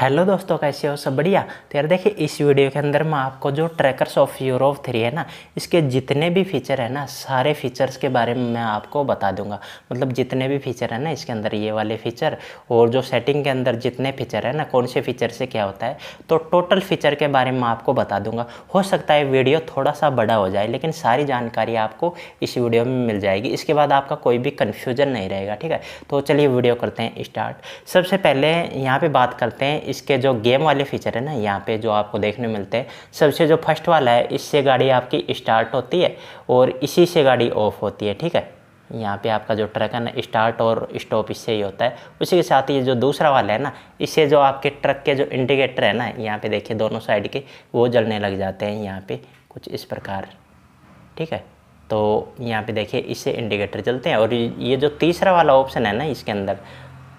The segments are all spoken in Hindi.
हेलो दोस्तों कैसे हो सब बढ़िया तो यार देखिए इस वीडियो के अंदर मैं आपको जो ट्रैकर्स ऑफ यूरोप थ्री है ना इसके जितने भी फीचर है ना सारे फीचर्स के बारे में मैं आपको बता दूंगा मतलब जितने भी फीचर है ना इसके अंदर ये वाले फीचर और जो सेटिंग के अंदर जितने फीचर है ना कौन से फीचर से क्या होता है तो टोटल फीचर के बारे में आपको बता दूंगा हो सकता है वीडियो थोड़ा सा बड़ा हो जाए लेकिन सारी जानकारी आपको इस वीडियो में मिल जाएगी इसके बाद आपका कोई भी कन्फ्यूजन नहीं रहेगा ठीक है तो चलिए वीडियो करते हैं स्टार्ट सबसे पहले यहाँ पर बात करते हैं इसके जो गेम वाले फीचर है ना यहाँ पे जो आपको देखने मिलते हैं सबसे जो फर्स्ट वाला है इससे गाड़ी आपकी स्टार्ट होती है और इसी से गाड़ी ऑफ होती है ठीक है यहाँ पे आपका जो ट्रक है ना स्टार्ट और स्टॉप इससे ही होता है उसी के साथ ये जो दूसरा वाला है ना इससे जो आपके ट्रक के जो इंडिकेटर है ना यहाँ पे देखिए दोनों साइड के वो जलने लग जाते हैं यहाँ पे कुछ इस प्रकार ठीक है तो यहाँ पे देखिए इससे इंडिकेटर जलते हैं और ये जो तीसरा वाला ऑप्शन है ना इसके अंदर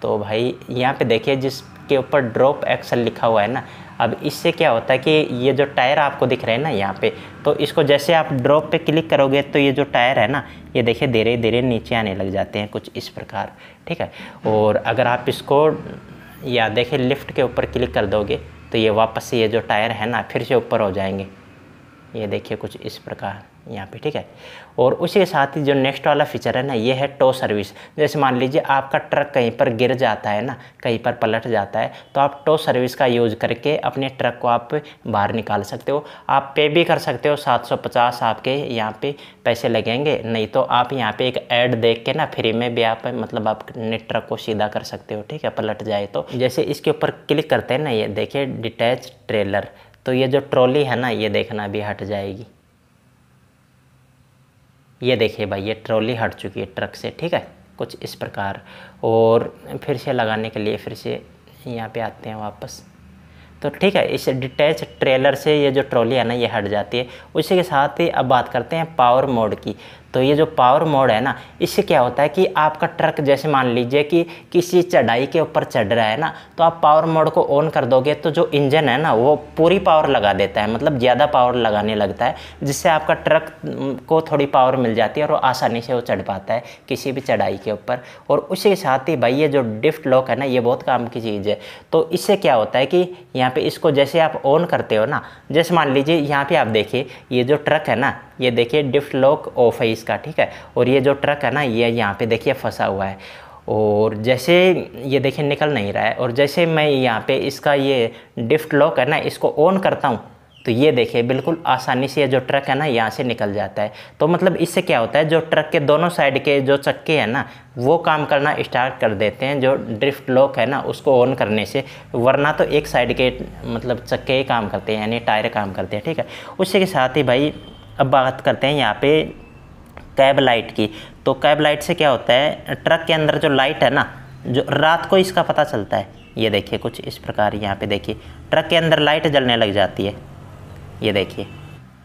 तो भाई यहाँ पे देखिए जिसके ऊपर ड्रॉप एक्सल लिखा हुआ है ना अब इससे क्या होता है कि ये जो टायर आपको दिख रहे हैं ना यहाँ पे तो इसको जैसे आप ड्रॉप पे क्लिक करोगे तो ये जो टायर है ना ये देखिए धीरे धीरे नीचे आने लग जाते हैं कुछ इस प्रकार ठीक है और अगर आप इसको या देखिए लिफ्ट के ऊपर क्लिक कर दोगे तो ये वापस से ये जो टायर है ना फिर से ऊपर हो जाएंगे ये देखिए कुछ इस प्रकार यहाँ पे ठीक है और उसी के साथ ही जो नेक्स्ट वाला फीचर है ना ये है टो सर्विस जैसे मान लीजिए आपका ट्रक कहीं पर गिर जाता है ना कहीं पर पलट जाता है तो आप टो सर्विस का यूज करके अपने ट्रक को आप बाहर निकाल सकते हो आप पे भी कर सकते हो 750 आपके यहाँ पे पैसे लगेंगे नहीं तो आप यहाँ पे एक ऐड देख के ना फ्री में भी आप मतलब आप ट्रक को सीधा कर सकते हो ठीक है पलट जाए तो जैसे इसके ऊपर क्लिक करते हैं ना ये देखिए डिटैच ट्रेलर तो ये जो ट्रॉली है ना ये देखना भी हट जाएगी ये देखिए भाई ये ट्रॉली हट चुकी है ट्रक से ठीक है कुछ इस प्रकार और फिर से लगाने के लिए फिर से यहाँ पे आते हैं वापस तो ठीक है इस डिटैच ट्रेलर से ये जो ट्रॉली है ना ये हट जाती है उसी के साथ ही अब बात करते हैं पावर मोड की तो ये जो पावर मोड है ना इससे क्या होता है कि आपका ट्रक जैसे मान लीजिए कि किसी चढ़ाई के ऊपर चढ़ रहा है ना तो आप पावर मोड को ऑन कर दोगे तो जो इंजन है ना वो पूरी पावर लगा देता है मतलब ज़्यादा पावर लगाने लगता है जिससे आपका ट्रक को थोड़ी पावर मिल जाती है और आसानी से वो चढ़ पाता है किसी भी चढ़ाई के ऊपर और उसी के साथ ही भाई ये जो डिफ्ट लॉक है ना ये बहुत काम की चीज़ है तो इससे क्या होता है कि यहाँ पर इसको जैसे आप ऑन करते हो ना जैसे मान लीजिए यहाँ पर आप देखिए ये जो ट्रक है ना ये देखिए डिफ्ट लॉक ऑफ है इसका ठीक है और ये जो ट्रक है ना ये यहाँ पे देखिए फंसा हुआ है और जैसे ये देखिए निकल नहीं रहा है और जैसे मैं यहाँ पे इसका ये डिफ्ट लॉक है ना इसको ऑन करता हूँ तो ये देखिए बिल्कुल आसानी से जो ट्रक है ना यहाँ से निकल जाता है तो मतलब इससे क्या होता है जो ट्रक के दोनों साइड के जो चक्के हैं ना वो काम करना स्टार्ट कर देते हैं जो ड्रिफ्ट लॉक है ना उसको ऑन करने से वरना तो एक साइड के मतलब चक्के ही काम करते हैं यानी टायर काम करते हैं ठीक है उसी के साथ ही भाई अब बात करते हैं यहाँ पे कैब लाइट की तो कैब लाइट से क्या होता है ट्रक के अंदर जो लाइट है ना जो रात को इसका पता चलता है ये देखिए कुछ इस प्रकार यहाँ पे देखिए ट्रक के अंदर लाइट जलने लग जाती है ये देखिए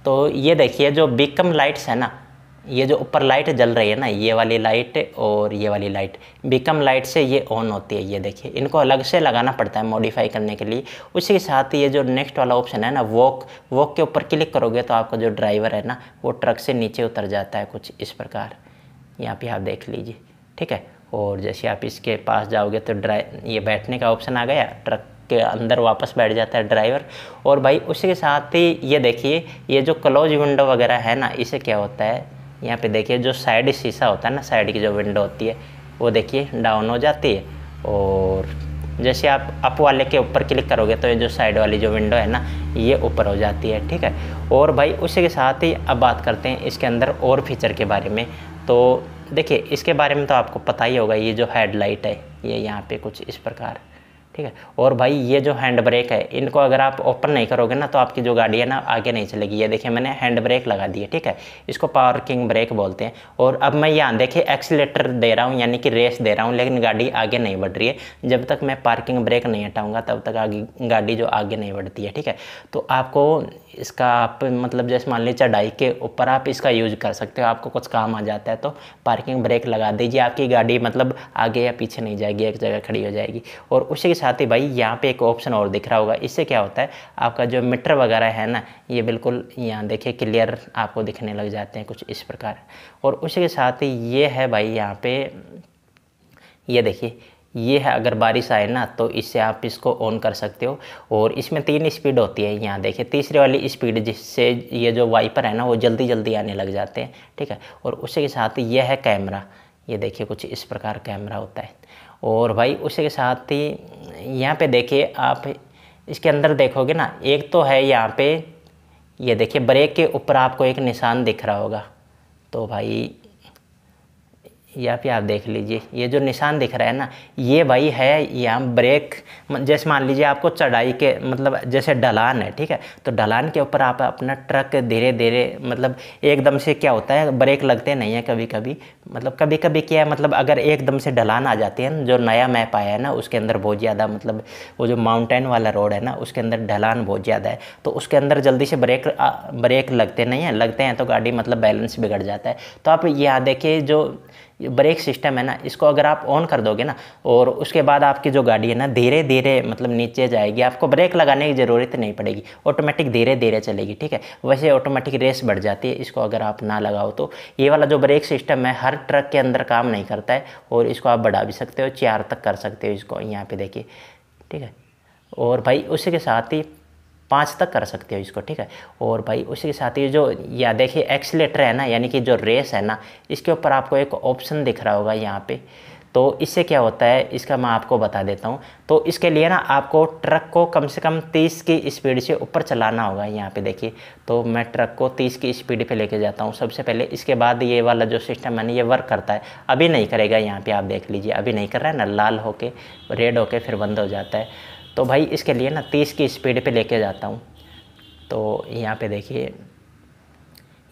तो ये देखिए जो बिकम लाइट्स है ना ये जो ऊपर लाइट जल रही है ना ये वाली लाइट और ये वाली लाइट बिकम लाइट से ये ऑन होती है ये देखिए इनको अलग से लगाना पड़ता है मॉडिफाई करने के लिए उसी के साथ ये जो नेक्स्ट वाला ऑप्शन है ना वॉक वॉक के ऊपर क्लिक करोगे तो आपका जो ड्राइवर है ना वो ट्रक से नीचे उतर जाता है कुछ इस प्रकार यहाँ पर आप देख लीजिए ठीक है और जैसे आप इसके पास जाओगे तो ड्राई ये बैठने का ऑप्शन आ गया ट्रक के अंदर वापस बैठ जाता है ड्राइवर और भाई उसी के साथ ही ये देखिए ये जो क्लोज विंडो वगैरह है ना इसे क्या होता है यहाँ पे देखिए जो साइड शीशा होता है ना साइड की जो विंडो होती है वो देखिए डाउन हो जाती है और जैसे आप अप वाले के ऊपर क्लिक करोगे तो ये जो साइड वाली जो विंडो है ना ये ऊपर हो जाती है ठीक है और भाई उसी के साथ ही अब बात करते हैं इसके अंदर और फीचर के बारे में तो देखिए इसके बारे में तो आपको पता ही होगा ये जो हेडलाइट है ये यहाँ पे कुछ इस प्रकार है ठीक है और भाई ये जो हैंड ब्रेक है इनको अगर आप ओपन नहीं करोगे ना तो आपकी जो गाड़ी है ना आगे नहीं चलेगी ये देखिए मैंने हैंड ब्रेक लगा दिए ठीक है इसको पार्किंग ब्रेक बोलते हैं और अब मैं यहाँ देखिए एक्सीटर दे रहा हूँ यानी कि रेस दे रहा हूँ लेकिन गाड़ी आगे नहीं बढ़ रही है जब तक मैं पार्किंग ब्रेक नहीं हटाऊँगा तब तक आगे गाड़ी जो आगे नहीं बढ़ती है ठीक है तो आपको इसका आप मतलब जैसे मान लीजिए चढ़ाई के ऊपर आप इसका यूज कर सकते हो आपको कुछ काम आ जाता है तो पार्किंग ब्रेक लगा दीजिए आपकी गाड़ी मतलब आगे या पीछे नहीं जाएगी एक जगह खड़ी हो जाएगी और उसी के साथ ही भाई यहाँ पे एक ऑप्शन और दिख रहा होगा इससे क्या होता है आपका जो मीटर वगैरह है ना ये बिल्कुल यहाँ देखिए क्लियर आपको दिखने लग जाते हैं कुछ इस प्रकार और उसी के साथ ही ये है भाई यहाँ पर ये देखिए ये है अगर बारिश आए ना तो इससे आप इसको ऑन कर सकते हो और इसमें तीन स्पीड होती है यहाँ देखिए तीसरी वाली स्पीड जिससे ये जो वाइपर है ना वो जल्दी जल्दी आने लग जाते हैं ठीक है और उसी के साथ ये है कैमरा ये देखिए कुछ इस प्रकार कैमरा होता है और भाई उसी के साथ ही यहाँ पे देखिए आप इसके अंदर देखोगे ना एक तो है यहाँ पर ये देखिए ब्रेक के ऊपर आपको एक निशान दिख रहा होगा तो भाई या फिर आप देख लीजिए ये जो निशान दिख रहा है ना ये भाई है यहाँ ब्रेक जैसे मान लीजिए आपको चढ़ाई के मतलब जैसे ढलान है ठीक है तो ढलान के ऊपर आप अपना ट्रक धीरे धीरे मतलब एकदम से क्या होता है ब्रेक लगते नहीं है कभी कभी मतलब कभी कभी क्या है मतलब अगर एकदम से ढलान आ जाती है जो नया मैप आया है ना उसके अंदर बहुत ज़्यादा मतलब वो जो माउंटेन वाला रोड है ना उसके अंदर ढलान बहुत ज़्यादा है तो उसके अंदर जल्दी से ब्रेक ब्रेक लगते नहीं हैं लगते हैं तो गाड़ी मतलब बैलेंस बिगड़ जाता है तो आप यहाँ देखिए जो ब्रेक सिस्टम है ना इसको अगर आप ऑन कर दोगे ना और उसके बाद आपकी जो गाड़ी है ना धीरे धीरे मतलब नीचे जाएगी आपको ब्रेक लगाने की ज़रूरत नहीं पड़ेगी ऑटोमेटिक धीरे धीरे चलेगी ठीक है वैसे ऑटोमेटिक रेस बढ़ जाती है इसको अगर आप ना लगाओ तो ये वाला जो ब्रेक सिस्टम है हर ट्रक के अंदर काम नहीं करता है और इसको आप बढ़ा भी सकते हो चार तक कर सकते हो इसको यहाँ पर देखिए ठीक है और भाई उसी के साथ ही पाँच तक कर सकते हो इसको ठीक है और भाई उसी के साथ ये जो या देखिए एक्सीटर है ना यानी कि जो रेस है ना इसके ऊपर आपको एक ऑप्शन दिख रहा होगा यहाँ पे तो इससे क्या होता है इसका मैं आपको बता देता हूँ तो इसके लिए ना आपको ट्रक को कम से कम 30 की स्पीड से ऊपर चलाना होगा यहाँ पे देखिए तो मैं ट्रक को 30 की स्पीड पे लेके जाता हूँ सबसे पहले इसके बाद ये वाला जो सिस्टम है ना ये वर्क करता है अभी नहीं करेगा यहाँ पे आप देख लीजिए अभी नहीं कर रहा है ना लाल होके रेड होके फिर बंद हो जाता है तो भाई इसके लिए ना तीस की स्पीड पे लेके जाता हूँ तो यहाँ पे देखिए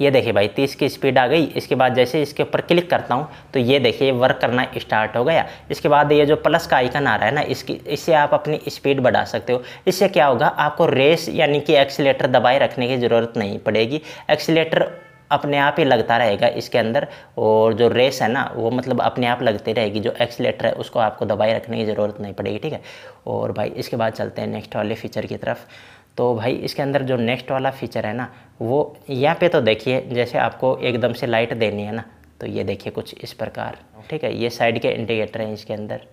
ये देखिए भाई तीस की स्पीड आ गई इसके बाद जैसे इसके ऊपर क्लिक करता हूँ तो ये देखिए वर्क करना स्टार्ट हो गया इसके बाद ये जो प्लस का आइकन आ रहा है ना इसकी इससे आप अपनी स्पीड बढ़ा सकते हो इससे क्या होगा आपको रेस यानी कि एक्सीटर दबाए रखने की ज़रूरत नहीं पड़ेगी एक्सीटर अपने आप ही लगता रहेगा इसके अंदर और जो रेस है ना वो मतलब अपने आप लगती रहेगी जो एक्सीटर है उसको आपको दबाई रखने की ज़रूरत नहीं पड़ेगी ठीक है और भाई इसके बाद चलते हैं नेक्स्ट वाले फीचर की तरफ तो भाई इसके अंदर जो नेक्स्ट वाला फीचर है ना वो यहाँ पे तो देखिए जैसे आपको एकदम से लाइट देनी है ना तो ये देखिए कुछ इस प्रकार ठीक है ये साइड के इंडिकेटर हैं इसके अंदर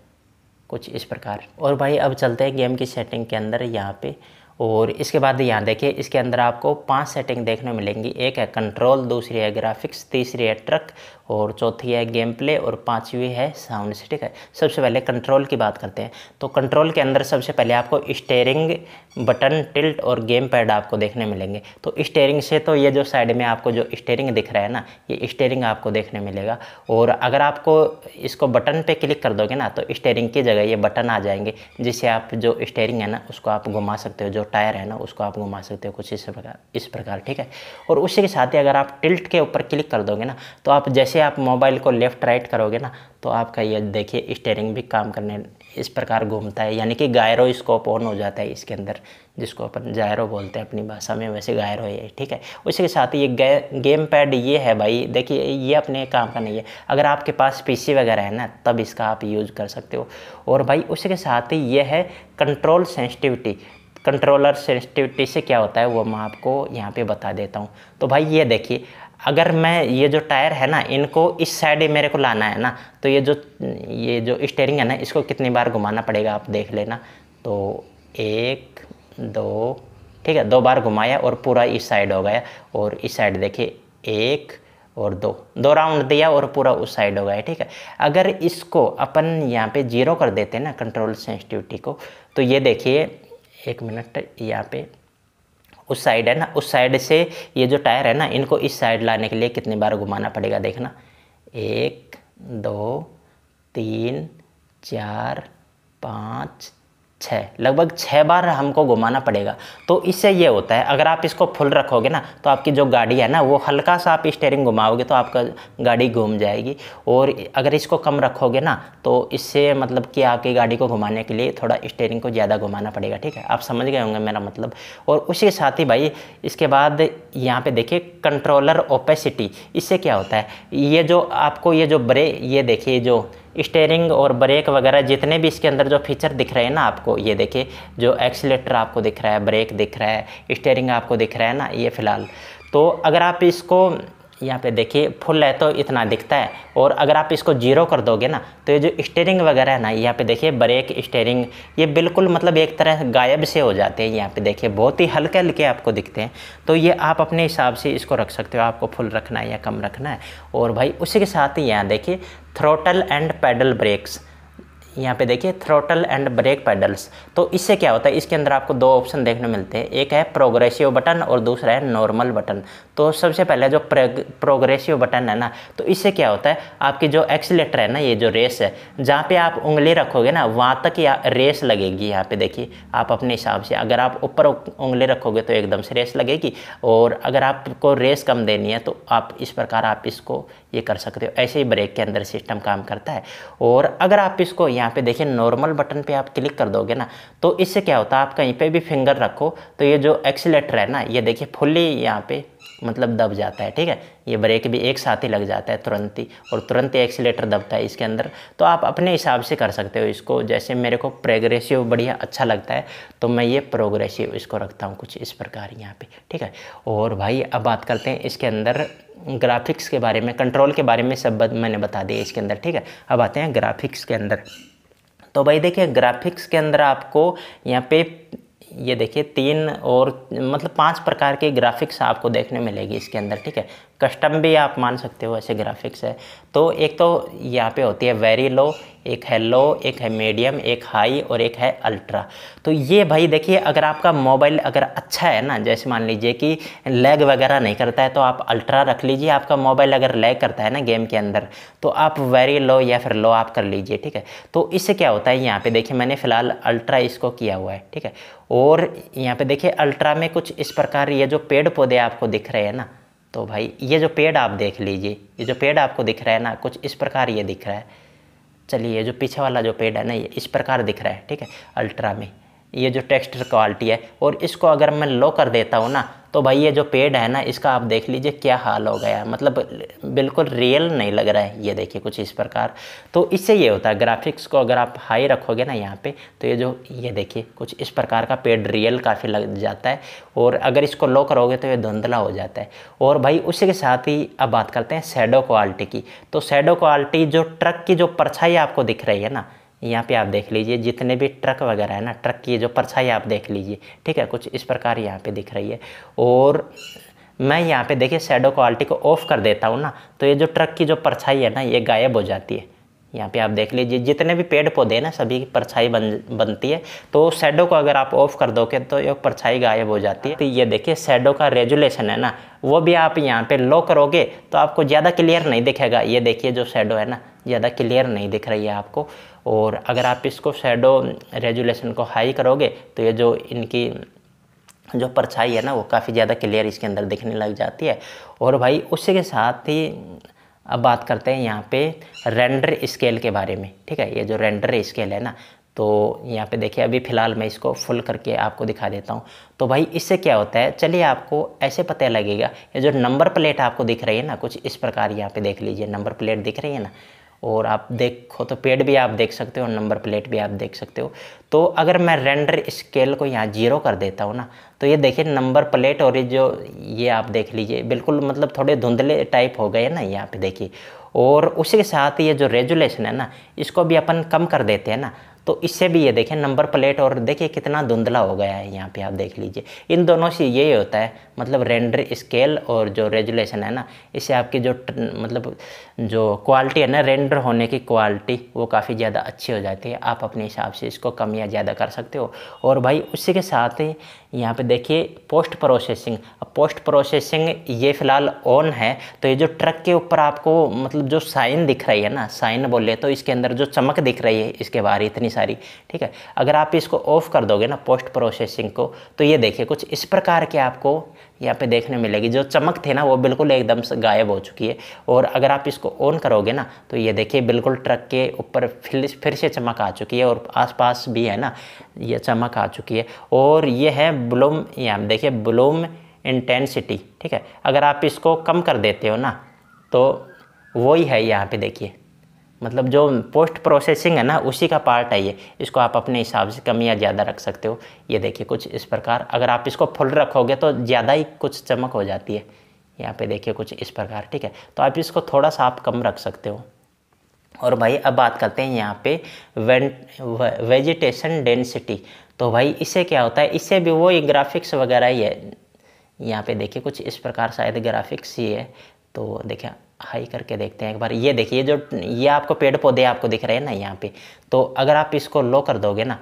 कुछ इस प्रकार और भाई अब चलते हैं गेम की सेटिंग के अंदर यहाँ पे और इसके बाद यहाँ देखिए इसके अंदर आपको पांच सेटिंग देखने मिलेंगी एक है कंट्रोल दूसरी है ग्राफिक्स तीसरी है ट्रक और चौथी है गेम प्ले और पाँचवीं है साउंड से ठीक है सबसे पहले कंट्रोल की बात करते हैं तो कंट्रोल के अंदर सबसे पहले आपको स्टेयरिंग बटन टिल्ट और गेम पैड आपको देखने मिलेंगे तो स्टेयरिंग से तो ये जो साइड में आपको जो स्टेयरिंग दिख रहा है ना ये स्टेयरिंग आपको देखने मिलेगा और अगर आपको इसको बटन पर क्लिक कर दोगे ना तो स्टेयरिंग की जगह ये बटन आ जाएंगे जिससे आप जो स्टेयरिंग है ना उसको आप घुमा सकते हो जो टायर है ना उसको आप घुमा सकते हो कुछ इस प्रकार इस प्रकार ठीक है और उसी के साथ ही अगर आप टिल्ट के ऊपर क्लिक कर दोगे ना तो आप जैसे जैसे आप मोबाइल को लेफ़्ट राइट करोगे ना तो आपका ये देखिए स्टेयरिंग भी काम करने इस प्रकार घूमता है यानी कि गायरो स्कोप ऑन हो जाता है इसके अंदर जिसको अपन जायरो बोलते हैं अपनी भाषा में वैसे गायरो है ठीक है उसी के साथ ये गे, गेम पैड ये है भाई देखिए ये अपने काम का नहीं है अगर आपके पास पीसी वगैरह है ना तब इसका आप यूज़ कर सकते हो और भाई उसी के साथ ही ये है कंट्रोल सेंसिटिविटी कंट्रोलर सेंसिटिविटी से क्या होता है वो मैं आपको यहाँ पे बता देता हूँ तो भाई ये देखिए अगर मैं ये जो टायर है ना इनको इस साइड मेरे को लाना है ना तो ये जो ये जो स्टेयरिंग है ना इसको कितनी बार घुमाना पड़ेगा आप देख लेना तो एक दो ठीक है दो बार घुमाया और पूरा इस साइड हो गया और इस साइड देखिए एक और दो दो राउंड दिया और पूरा उस साइड हो गया ठीक है अगर इसको अपन यहाँ पे जीरो कर देते हैं ना कंट्रोल सेंसिटिविटी को तो ये देखिए एक मिनट यहाँ पे उस साइड है ना उस साइड से ये जो टायर है ना इनको इस साइड लाने के लिए कितनी बार घुमाना पड़ेगा देखना एक दो तीन चार पाँच छः लगभग छः बार हमको घुमाना पड़ेगा तो इससे ये होता है अगर आप इसको फुल रखोगे ना तो आपकी जो गाड़ी है ना वो हल्का सा आप स्टेयरिंग घुमाओगे तो आपका गाड़ी घूम जाएगी और अगर इसको कम रखोगे ना तो इससे मतलब कि आपकी गाड़ी को घुमाने के लिए थोड़ा स्टेयरिंग को ज़्यादा घुमाना पड़ेगा ठीक है आप समझ गए होंगे मेरा मतलब और उसी के साथ ही भाई इसके बाद यहाँ पर देखिए कंट्रोलर ओपेसिटी इससे क्या होता है ये जो आपको ये जो ब्रे ये देखिए जो स्टेयरिंग और ब्रेक वगैरह जितने भी इसके अंदर जो फीचर दिख रहे हैं ना आपको ये देखिए जो एक्सीटर आपको दिख रहा है ब्रेक दिख रहा है स्टेयरिंग आपको दिख रहा है ना ये फ़िलहाल तो अगर आप इसको यहाँ पे देखिए फुल है तो इतना दिखता है और अगर आप इसको जीरो कर दोगे ना तो ये जो स्टेयरिंग वगैरह है ना यहाँ पे देखिए ब्रेक स्टेयरिंग ये बिल्कुल मतलब एक तरह गायब से हो जाते हैं यहाँ पे देखिए बहुत ही हल्के हल्के आपको दिखते हैं तो ये आप अपने हिसाब से इसको रख सकते हो आपको फुल रखना है या कम रखना है और भाई उसी के साथ ही यहाँ देखिए थ्रोटल एंड पैडल ब्रेक्स यहाँ पे देखिए थ्रोटल एंड ब्रेक पैडल्स तो इससे क्या होता है इसके अंदर आपको दो ऑप्शन देखने मिलते हैं एक है प्रोग्रेसिव बटन और दूसरा है नॉर्मल बटन तो सबसे पहले जो प्रोग्रेसिव बटन है ना तो इससे क्या होता है आपकी जो एक्सीटर है ना ये जो रेस है जहाँ पे आप उंगली रखोगे ना वहाँ तक या रेस लगेगी यहाँ पर देखिए आप अपने हिसाब से अगर आप ऊपर उंगली रखोगे तो एकदम से रेस लगेगी और अगर आपको रेस कम देनी है तो आप इस प्रकार आप इसको ये कर सकते हो ऐसे ही ब्रेक के अंदर सिस्टम काम करता है और अगर आप इसको यहाँ पे देखिए नॉर्मल बटन पे आप क्लिक कर दोगे ना तो इससे क्या होता है आप कहीं पे भी फिंगर रखो तो ये जो एक्सीटर है ना ये देखिए फुल्ली यहाँ पे मतलब दब जाता है ठीक है ये ब्रेक भी एक साथ ही लग जाता है तुरंत ही और तुरंत ही एक्सीटर दबता है इसके अंदर तो आप अपने हिसाब से कर सकते हो इसको जैसे मेरे को प्रोग्रेसिव बढ़िया अच्छा लगता है तो मैं ये प्रोग्रेसिव इसको रखता हूँ कुछ इस प्रकार यहाँ पे ठीक है और भाई अब बात करते हैं इसके अंदर ग्राफिक्स के बारे में कंट्रोल के बारे में सब मैंने बता दिया इसके अंदर ठीक है अब आते हैं ग्राफिक्स के अंदर तो भाई देखिए ग्राफिक्स के अंदर आपको यहाँ पे ये देखिए तीन और मतलब पांच प्रकार के ग्राफिक्स आपको देखने मिलेगी इसके अंदर ठीक है कस्टम भी आप मान सकते हो ऐसे ग्राफिक्स है तो एक तो यहाँ पे होती है वेरी लो एक है लो एक है मीडियम एक हाई और एक है अल्ट्रा तो ये भाई देखिए अगर आपका मोबाइल अगर अच्छा है ना जैसे मान लीजिए कि लैग वगैरह नहीं करता है तो आप अल्ट्रा रख लीजिए आपका मोबाइल अगर लैग करता है ना गेम के अंदर तो आप वेरी लो या फिर लो आप कर लीजिए ठीक है तो इससे क्या होता है यहाँ पर देखिए मैंने फ़िलहाल अल्ट्रा इसको किया हुआ है ठीक है और यहाँ पर देखिए अल्ट्रा में कुछ इस प्रकार ये जो पेड़ पौधे आपको दिख रहे हैं ना तो भाई ये जो पेड़ आप देख लीजिए ये जो पेड़ आपको दिख रहा है ना कुछ इस प्रकार ये दिख रहा है चलिए जो पीछे वाला जो पेड़ है ना ये इस प्रकार दिख रहा है ठीक है अल्ट्रा में ये जो टेक्स्ट क्वालिटी है और इसको अगर मैं लो कर देता हूँ ना तो भाई ये जो पेड है ना इसका आप देख लीजिए क्या हाल हो गया मतलब बिल्कुल रियल नहीं लग रहा है ये देखिए कुछ इस प्रकार तो इससे ये होता है ग्राफिक्स को अगर आप हाई रखोगे ना यहाँ पे तो ये जो ये देखिए कुछ इस प्रकार का पेड रियल काफ़ी लग जाता है और अगर इसको लो करोगे तो ये धुंधला हो जाता है और भाई उसी के साथ ही अब बात करते हैं सैडो क्वालिटी की तो सैडो क्वालिटी जो ट्रक की जो परछाई आपको दिख रही है ना यहाँ पे आप देख लीजिए जितने भी ट्रक वगैरह है ना ट्रक की जो परछाई आप देख लीजिए ठीक है कुछ इस प्रकार यहाँ पे दिख रही है और मैं यहाँ पे देखिए शेडो क्वालिटी को ऑफ कर देता हूँ ना तो ये जो ट्रक की जो परछाई है ना ये गायब हो जाती है यहाँ पे आप देख लीजिए जितने भी पेड़ पौधे हैं ना सभी की परछाई बन बनती है तो शेडो को अगर आप ऑफ कर दोगे तो ये परछाई गायब हो जाती है तो ये देखिए शेडो का रेजुलेशन है ना वो भी आप यहाँ पे लो करोगे तो आपको ज़्यादा क्लियर नहीं दिखेगा ये देखिए जो शेडो है ना ज़्यादा क्लियर नहीं दिख रही है आपको और अगर आप इसको शेडो रेजुलेशन को हाई करोगे तो ये जो इनकी जो परछाई है ना वो काफ़ी ज़्यादा क्लियर इसके अंदर दिखने लग जाती है और भाई उसी के साथ ही अब बात करते हैं यहाँ पे रेंडर स्केल के बारे में ठीक है ये जो रेंडर स्केल है ना तो यहाँ पे देखिए अभी फ़िलहाल मैं इसको फुल करके आपको दिखा देता हूँ तो भाई इससे क्या होता है चलिए आपको ऐसे पता लगेगा ये जो नंबर प्लेट आपको दिख रही है ना कुछ इस प्रकार यहाँ पे देख लीजिए नंबर प्लेट दिख रही है ना और आप देखो तो पेड़ भी आप देख सकते हो और नंबर प्लेट भी आप देख सकते हो तो अगर मैं रेंडर स्केल को यहाँ जीरो कर देता हूँ ना तो ये देखिए नंबर प्लेट और ये जो ये आप देख लीजिए बिल्कुल मतलब थोड़े धुंधले टाइप हो गए ना यहाँ पे देखिए और उसी के साथ ये जो रेजुलेशन है ना इसको भी अपन कम कर देते हैं ना तो इससे भी ये देखें नंबर प्लेट और देखिए कितना धुंधला हो गया है यहाँ पे आप देख लीजिए इन दोनों से यही होता है मतलब रेंडर स्केल और जो रेजुलेशन है ना इससे आपकी जो मतलब जो क्वालिटी है ना रेंडर होने की क्वालिटी वो काफ़ी ज़्यादा अच्छी हो जाती है आप अपने हिसाब से इसको कम या ज़्यादा कर सकते हो और भाई उसी के साथ ही यहाँ पे देखिए पोस्ट प्रोसेसिंग अब पोस्ट प्रोसेसिंग ये फ़िलहाल ऑन है तो ये जो ट्रक के ऊपर आपको मतलब जो साइन दिख रही है ना साइन बोले तो इसके अंदर जो चमक दिख रही है इसके बाहर इतनी सारी ठीक है अगर आप इसको ऑफ़ कर दोगे ना पोस्ट प्रोसेसिंग को तो ये देखिए कुछ इस प्रकार के आपको यहाँ पे देखने मिलेगी जो चमक थी ना वो बिल्कुल एकदम से गायब हो चुकी है और अगर आप इसको ऑन करोगे ना तो ये देखिए बिल्कुल ट्रक के ऊपर फिर फिर से चमक आ चुकी है और आसपास भी है ना ये चमक आ चुकी है और ये है ब्लूम यहाँ देखिए ब्लूम इंटेंसिटी ठीक है अगर आप इसको कम कर देते हो ना तो वही है यहाँ पर देखिए मतलब जो पोस्ट प्रोसेसिंग है ना उसी का पार्ट है ये इसको आप अपने हिसाब से कम या ज़्यादा रख सकते हो ये देखिए कुछ इस प्रकार अगर आप इसको फुल रखोगे तो ज़्यादा ही कुछ चमक हो जाती है यहाँ पे देखिए कुछ इस प्रकार ठीक है तो आप इसको थोड़ा सा आप कम रख सकते हो और भाई अब बात करते हैं यहाँ पे वेजिटेशन डेंसिटी तो भाई इससे क्या होता है इससे भी वो ग्राफिक्स वगैरह ही है यहाँ पे देखिए कुछ इस प्रकार शायद ग्राफिक्स ही है तो देखिए हाई करके देखते हैं एक बार ये देखिए जो ये आपको पेड़ पौधे आपको दिख रहे हैं ना यहाँ पे तो अगर आप इसको लो कर दोगे ना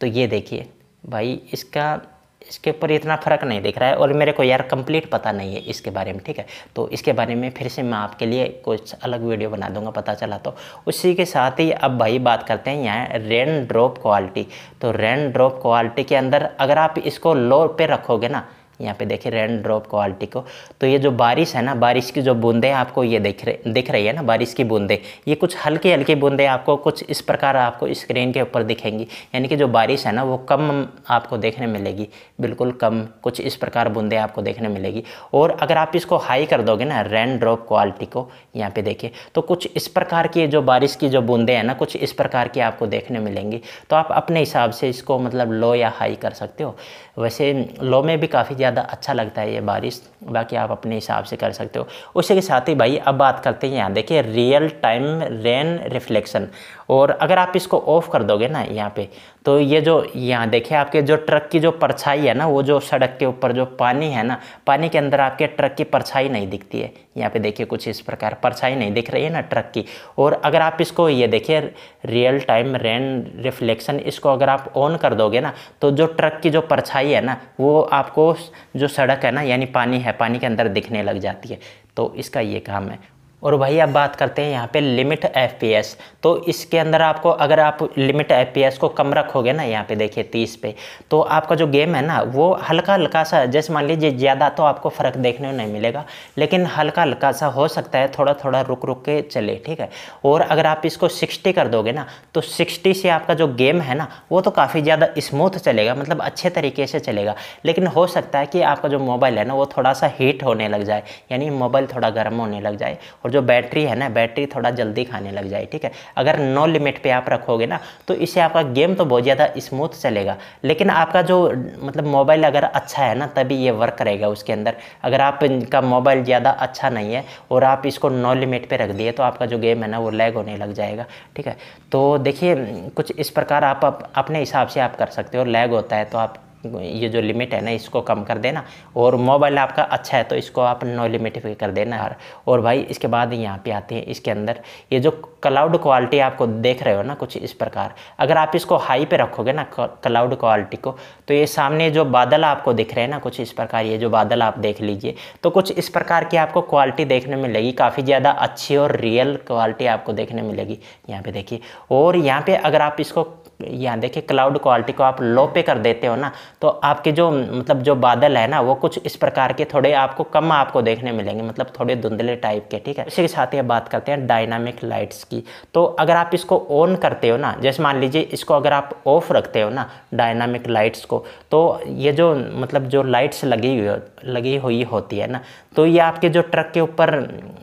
तो ये देखिए भाई इसका इसके ऊपर इतना फ़र्क नहीं दिख रहा है और मेरे को यार कंप्लीट पता नहीं है इसके बारे में ठीक है तो इसके बारे में फिर से मैं आपके लिए कुछ अलग वीडियो बना दूंगा पता चला तो उसी के साथ ही अब भाई बात करते हैं यहाँ रेन ड्रॉप क्वालिटी तो रेन ड्रॉप क्वालिटी के अंदर अगर आप इसको लो पे रखोगे ना यहाँ पे देखिए रेन ड्रॉप क्वालिटी को तो ये जो बारिश है ना बारिश की जो बूंदें आपको ये दिख रहे दिख रही है ना बारिश की बूंदें ये कुछ हल्की हल्की बूंदें आपको कुछ इस प्रकार आपको स्क्रीन के ऊपर दिखेंगी यानी कि जो बारिश है ना वो कम आपको देखने मिलेगी बिल्कुल कम कुछ इस प्रकार बूंदें आपको देखने मिलेगी और अगर आप इसको हाई कर दोगे ना रेन ड्रॉप क्वालिटी को यहाँ पर देखिए तो कुछ इस प्रकार की जो बारिश की जो बूंदें हैं ना कुछ इस प्रकार की आपको देखने मिलेंगी तो आप अपने हिसाब से इसको मतलब लो या हाई कर सकते हो वैसे लो में भी काफ़ी ज़्यादा अच्छा लगता है ये बारिश बाकी आप अपने हिसाब से कर सकते हो उसी के साथ ही भाई अब बात करते हैं यहाँ देखिए रियल टाइम रेन रिफ्लेक्शन और अगर आप इसको ऑफ कर दोगे ना यहाँ पे तो ये जो यहाँ देखिए आपके जो ट्रक की जो परछाई है ना वो जो सड़क के ऊपर जो पानी है ना पानी के अंदर आपके ट्रक की परछाई नहीं दिखती है यहाँ पे देखिए कुछ इस प्रकार परछाई नहीं दिख रही है ना ट्रक की और अगर आप इसको ये देखिए रियल टाइम रेन रिफ्लेक्शन इसको अगर आप ऑन कर दोगे ना तो जो ट्रक की जो परछाई है ना वो आपको जो सड़क है ना यानी पानी है पानी के अंदर दिखने लग जाती है तो इसका ये काम है और वही आप बात करते हैं यहाँ पे लिमिट एफ पी एस तो इसके अंदर आपको अगर आप लिमिट एफ पी एस को कम रखोगे ना यहाँ पे देखिए तीस पे तो आपका जो गेम है ना वो हल्का हल्का सा जैसे मान लीजिए ज़्यादा तो आपको फ़र्क देखने में नहीं मिलेगा लेकिन हल्का हल्का सा हो सकता है थोड़ा थोड़ा रुक रुक के चले ठीक है और अगर आप इसको सिक्सटी कर दोगे ना तो सिक्सटी से आपका जो गेम है ना वो तो काफ़ी ज़्यादा स्मूथ चलेगा मतलब अच्छे तरीके से चलेगा लेकिन हो सकता है कि आपका जो मोबाइल है ना वो थोड़ा सा हीट होने लग जाए यानी मोबाइल थोड़ा गर्म होने लग जाए और जो बैटरी है ना बैटरी थोड़ा जल्दी खाने लग जाए ठीक है अगर नो लिमिट पे आप रखोगे ना तो इससे आपका गेम तो बहुत ज़्यादा स्मूथ चलेगा लेकिन आपका जो मतलब मोबाइल अगर अच्छा है ना तभी ये वर्क करेगा उसके अंदर अगर आपका मोबाइल ज़्यादा अच्छा नहीं है और आप इसको नो लिमिट पर रख दिए तो आपका जो गेम है ना वो लैग होने लग जाएगा ठीक है तो देखिए कुछ इस प्रकार आप, आप अपने हिसाब से आप कर सकते हो लैग होता है तो आप ये जो लिमिट है ना इसको कम कर देना और मोबाइल आपका अच्छा है तो इसको आप नो लिमिट पे कर देना यार हाँ। और भाई इसके बाद यहाँ पे आते हैं इसके अंदर ये जो क्लाउड क्वालिटी आपको देख रहे हो ना कुछ इस प्रकार अगर आप इसको हाई पे रखोगे ना क्लाउड क्वालिटी को तो ये सामने जो बादल आपको दिख रहे हैं ना कुछ इस प्रकार ये जो बादल आप देख लीजिए तो कुछ इस प्रकार की आपको क्वालिटी देखने मिलेगी काफ़ी ज़्यादा अच्छी और रियल क्वालिटी आपको देखने मिलेगी यहाँ पर देखिए और यहाँ पर अगर आप इसको यहाँ देखिए क्लाउड क्वालिटी को आप लो पे कर देते हो ना तो आपके जो मतलब जो बादल है ना वो कुछ इस प्रकार के थोड़े आपको कम आपको देखने मिलेंगे मतलब थोड़े धुंधले टाइप के ठीक है इसी के साथ ये बात करते हैं डायनामिक लाइट्स की तो अगर आप इसको ऑन करते हो ना जैसे मान लीजिए इसको अगर आप ऑफ रखते हो ना डायनामिक लाइट्स को तो ये जो मतलब जो लाइट्स लगी हुई लगी हुई होती है ना तो ये आपके जो ट्रक के ऊपर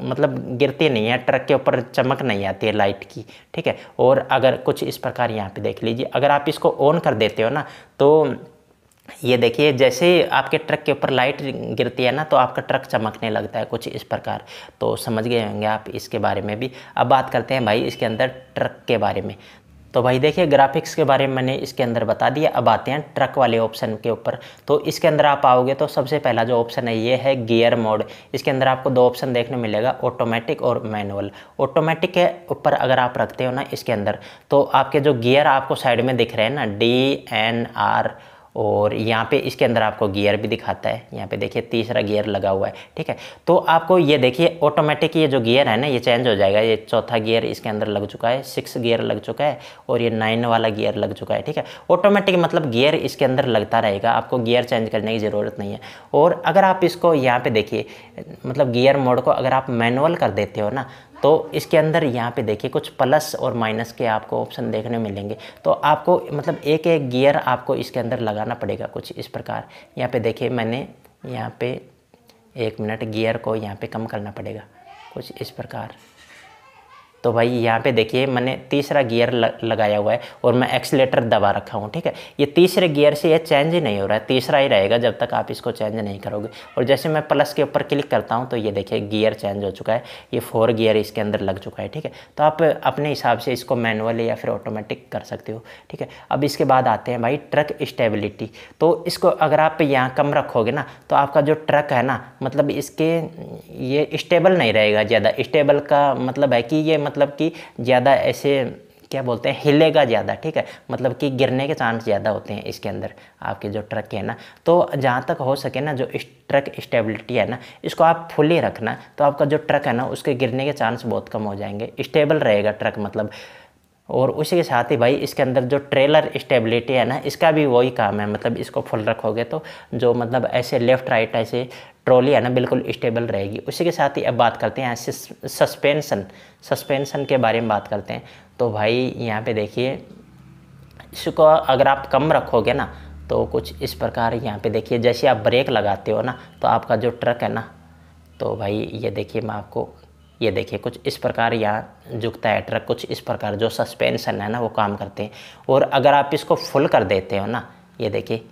मतलब गिरती नहीं है ट्रक के ऊपर चमक नहीं आती है लाइट की ठीक है और अगर कुछ इस प्रकार यहाँ पे देख लीजिए अगर आप इसको ऑन कर देते हो ना तो ये देखिए जैसे आपके ट्रक के ऊपर लाइट गिरती है ना तो आपका ट्रक चमकने लगता है कुछ इस प्रकार तो समझ गए होंगे आप इसके बारे में भी अब बात करते हैं भाई इसके अंदर ट्रक के बारे में तो भाई देखिए ग्राफिक्स के बारे में मैंने इसके अंदर बता दिया अब आते हैं ट्रक वाले ऑप्शन के ऊपर तो इसके अंदर आप आओगे तो सबसे पहला जो ऑप्शन है ये है गियर मोड इसके अंदर आपको दो ऑप्शन देखने मिलेगा ऑटोमेटिक और मैनुअल ऑटोमेटिक के ऊपर अगर आप रखते हो ना इसके अंदर तो आपके जो गियर आपको साइड में दिख रहे हैं ना डी एन आर और यहाँ पे इसके अंदर आपको गियर भी दिखाता है यहाँ पे देखिए तीसरा गियर लगा हुआ है ठीक है तो आपको ये देखिए ऑटोमेटिक ये जो गियर है ना ये चेंज हो जाएगा ये चौथा गियर इसके अंदर लग चुका है सिक्स गियर लग चुका है और ये नाइन वाला गियर लग चुका है ठीक है ऑटोमेटिक मतलब गियर इसके अंदर लगता रहेगा आपको गियर चेंज करने की ज़रूरत नहीं है और अगर आप इसको यहाँ पर देखिए मतलब गियर मोड को अगर आप मैनुअल कर देते हो ना तो इसके अंदर यहाँ पे देखिए कुछ प्लस और माइनस के आपको ऑप्शन देखने मिलेंगे तो आपको मतलब एक एक गियर आपको इसके अंदर लगाना पड़ेगा कुछ इस प्रकार यहाँ पे देखिए मैंने यहाँ पे एक मिनट गियर को यहाँ पे कम करना पड़ेगा कुछ इस प्रकार तो भाई यहाँ पे देखिए मैंने तीसरा गियर लगाया हुआ है और मैं एक्सलेटर दबा रखा हूँ ठीक है ये तीसरे गियर से ये चेंज ही नहीं हो रहा है तीसरा ही रहेगा जब तक आप इसको चेंज नहीं करोगे और जैसे मैं प्लस के ऊपर क्लिक करता हूँ तो ये देखिए गियर चेंज हो चुका है ये फोर गियर इसके अंदर लग चुका है ठीक है तो आप अपने हिसाब से इसको मैनुअली या फिर ऑटोमेटिक कर सकते हो ठीक है अब इसके बाद आते हैं भाई ट्रक स्टेबिलिटी तो इसको अगर आप यहाँ कम रखोगे ना तो आपका जो ट्रक है ना मतलब इसके ये स्टेबल नहीं रहेगा ज़्यादा स्टेबल का मतलब है कि ये मतलब मतलब कि ज़्यादा ऐसे क्या बोलते हैं हिलेगा ज़्यादा ठीक है मतलब कि गिरने के चांस ज़्यादा होते हैं इसके अंदर आपके जो ट्रक है ना तो जहाँ तक हो सके ना जो इस ट्रक स्टेबिलिटी है ना इसको आप फुली रखना तो आपका जो ट्रक है ना उसके गिरने के चांस बहुत कम हो जाएंगे स्टेबल रहेगा ट्रक मतलब और उसी के साथ ही भाई इसके अंदर जो ट्रेलर स्टेबिलिटी है ना इसका भी वही काम है मतलब इसको फुल रखोगे तो जो मतलब ऐसे लेफ़्ट राइट ऐसे ट्रॉली है ना बिल्कुल स्टेबल रहेगी उसी के साथ ही अब बात करते हैं सस्पेंसन सस्पेंसन के बारे में बात करते हैं तो भाई यहाँ पे देखिए इसको अगर आप कम रखोगे ना तो कुछ इस प्रकार यहाँ पे देखिए जैसे आप ब्रेक लगाते हो ना तो आपका जो ट्रक है ना तो भाई ये देखिए मैं आपको ये देखिए कुछ इस प्रकार यहाँ झुकता है ट्रक कुछ इस प्रकार जो सस्पेंसन है ना वो काम करते हैं और अगर आप इसको फुल कर देते हो ना ये देखिए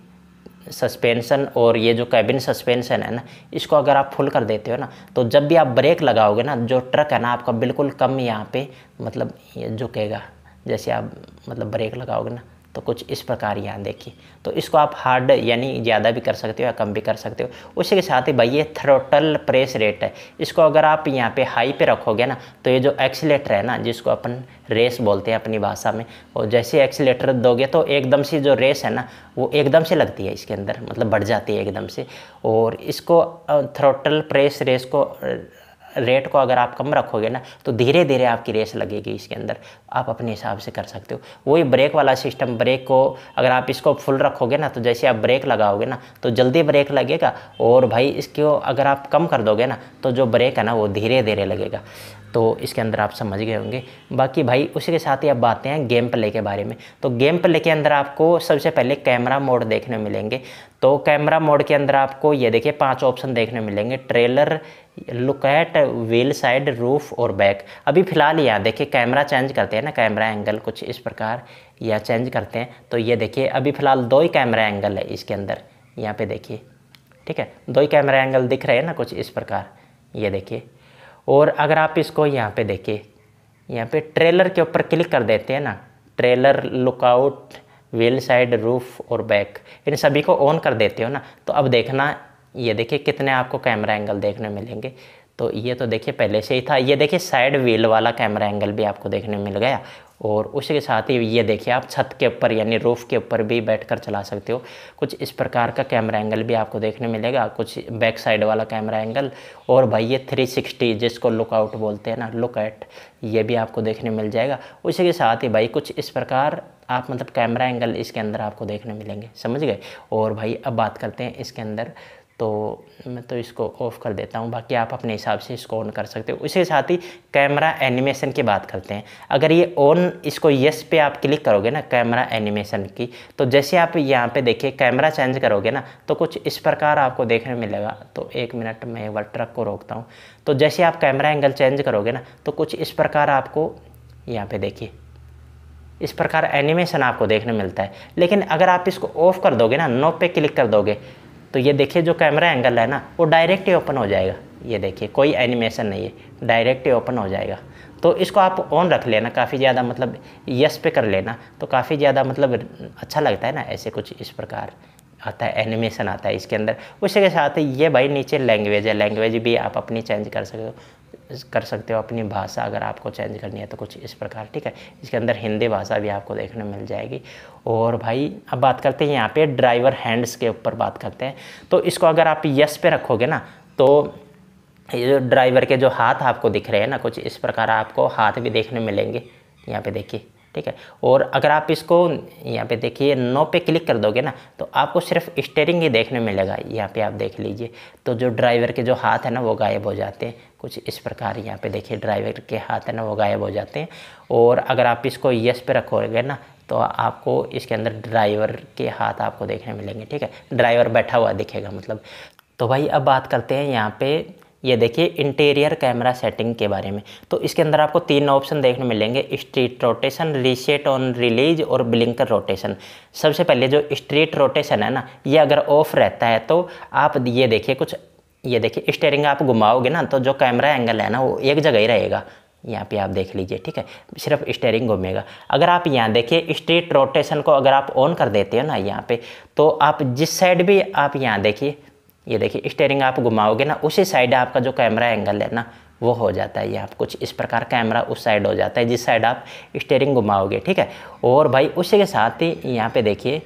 सस्पेंसन और ये जो कैबिन सस्पेंसन है ना इसको अगर आप फुल कर देते हो ना तो जब भी आप ब्रेक लगाओगे ना जो ट्रक है ना आपका बिल्कुल कम यहाँ पे मतलब ये झुकेगा जैसे आप मतलब ब्रेक लगाओगे ना तो कुछ इस प्रकार यहाँ देखिए तो इसको आप हार्ड यानी ज़्यादा भी कर सकते हो या कम भी कर सकते हो उसी के साथ ही भाई ये थ्रोटल प्रेस रेट है इसको अगर आप यहाँ पे हाई पे रखोगे ना तो ये जो एक्सीटर है ना जिसको अपन रेस बोलते हैं अपनी भाषा में और जैसे एक्सीटर दोगे तो एकदम से जो रेस है ना वो एकदम से लगती है इसके अंदर मतलब बढ़ जाती है एकदम से और इसको थ्रोटल प्रेस रेस को रेट को अगर आप कम रखोगे ना तो धीरे धीरे आपकी रेस लगेगी इसके अंदर आप अपने हिसाब से कर सकते हो वही ब्रेक वाला सिस्टम ब्रेक को अगर आप इसको फुल रखोगे ना तो जैसे आप ब्रेक लगाओगे ना तो जल्दी ब्रेक लगेगा और भाई इसको अगर आप कम कर दोगे ना तो जो ब्रेक है ना वो धीरे धीरे लगेगा तो इसके अंदर आप समझ गए होंगे बाकी भाई उसी के साथ ही अब बातें हैं गेम प्ले के बारे में तो गेम प्ले के अंदर आपको सबसे पहले कैमरा मोड देखने मिलेंगे तो कैमरा मोड के अंदर आपको ये देखिए पांच ऑप्शन देखने मिलेंगे trailer look at wheel side roof और बैक अभी फ़िलहाल यहाँ देखिए कैमरा चेंज करते हैं ना कैमरा एंगल कुछ इस प्रकार या चेंज करते हैं तो ये देखिए अभी फ़िलहाल दो ही कैमरा एंगल है इसके अंदर यहाँ पे देखिए ठीक है दो ही कैमरा एंगल दिख रहे हैं ना कुछ इस प्रकार ये देखिए और अगर आप इसको यहाँ पे देखिए यहाँ पे ट्रेलर के ऊपर क्लिक कर देते हैं ना trailer lookout wheel side roof और बैक इन सभी को ऑन कर देते हो ना तो अब देखना ये देखिए कितने आपको कैमरा एंगल देखने मिलेंगे तो ये तो देखिए पहले से ही था ये देखिए साइड व्हील वाला कैमरा एंगल भी आपको देखने मिल गया और उसके साथ ही ये देखिए आप छत के ऊपर यानी रूफ़ के ऊपर भी बैठकर चला सकते हो कुछ इस प्रकार का कैमरा एंगल भी आपको देखने मिलेगा कुछ बैक साइड वाला कैमरा एंगल और भाई ये 360 जिसको लुकआउट बोलते हैं ना लुक एट ये भी आपको देखने मिल जाएगा उसी के साथ ही भाई कुछ इस प्रकार आप मतलब कैमरा एंगल इसके अंदर आपको देखने मिलेंगे समझ गए और भाई अब बात करते हैं इसके अंदर तो मैं तो इसको ऑफ़ कर देता हूँ बाकी आप अपने हिसाब से इसको ऑन कर सकते हो उसके साथ ही कैमरा एनिमेशन की बात करते हैं अगर ये ऑन इसको यस पे आप क्लिक करोगे ना कैमरा एनिमेशन की तो जैसे आप यहाँ पे देखिए कैमरा चेंज करोगे ना तो कुछ इस प्रकार आपको देखने मिलेगा तो एक मिनट मैं एक बार ट्रक को रोकता हूँ तो जैसे आप कैमरा एंगल चेंज करोगे ना तो कुछ इस प्रकार आपको यहाँ पर देखिए इस प्रकार एनिमेशन आपको देखने मिलता है लेकिन अगर आप इसको ऑफ़ कर दोगे ना नो पे क्लिक कर दोगे तो ये देखिए जो कैमरा एंगल है ना वो डायरेक्ट ही ओपन हो जाएगा ये देखिए कोई एनिमेशन नहीं है डायरेक्ट ही ओपन हो जाएगा तो इसको आप ऑन रख लेना काफ़ी ज़्यादा मतलब यस पे कर लेना तो काफ़ी ज़्यादा मतलब अच्छा लगता है ना ऐसे कुछ इस प्रकार आता है एनिमेशन आता है इसके अंदर उसी के साथ ये भाई नीचे लैंग्वेज है लैंग्वेज भी आप अपनी चेंज कर सकते हो कर सकते हो अपनी भाषा अगर आपको चेंज करनी है तो कुछ इस प्रकार ठीक है इसके अंदर हिंदी भाषा भी आपको देखने मिल जाएगी और भाई अब बात करते हैं यहाँ पे ड्राइवर हैंड्स के ऊपर बात करते हैं तो इसको अगर आप यस पे रखोगे ना तो ड्राइवर के जो हाथ आपको दिख रहे हैं ना कुछ इस प्रकार आपको हाथ भी देखने मिलेंगे यहाँ पे देखिए ठीक है और अगर आप इसको यहाँ पे देखिए नो पे क्लिक कर दोगे ना तो आपको सिर्फ स्टेयरिंग ही देखने मिलेगा यहाँ पे आप देख लीजिए तो जो ड्राइवर के जो हाथ है ना वो गायब हो जाते हैं कुछ इस प्रकार यहाँ पे देखिए ड्राइवर के हाथ है ना वो गायब हो जाते हैं और अगर आप इसको यस पे रखोगे ना तो आपको इसके अंदर ड्राइवर के हाथ आपको देखने मिलेंगे ठीक है ड्राइवर बैठा हुआ दिखेगा मतलब तो भाई अब बात करते हैं यहाँ पे ये देखिए इंटीरियर कैमरा सेटिंग के बारे में तो इसके अंदर आपको तीन ऑप्शन देखने मिलेंगे street rotation reset on release और ब्लिंकर रोटेशन सबसे पहले जो स्ट्रीट रोटेशन है ना ये अगर ऑफ रहता है तो आप ये देखिए कुछ ये देखिए स्टेयरिंग आप घुमाओगे ना तो जो कैमरा एंगल है ना वो एक जगह ही रहेगा यहाँ पे आप देख लीजिए ठीक है सिर्फ स्टेयरिंग घूमेगा अगर आप यहाँ देखिए स्ट्रीट रोटेशन को अगर आप ऑन कर देते हो ना यहाँ पे तो आप जिस साइड भी आप यहाँ देखिए ये देखिए स्टेयरिंग आप घुमाओगे ना उसी साइड आपका जो कैमरा एंगल है ना वो हो जाता है ये आप कुछ इस प्रकार कैमरा उस साइड हो जाता है जिस साइड आप स्टेयरिंग घुमाओगे ठीक है और भाई उसी के साथ ही यहाँ पे देखिए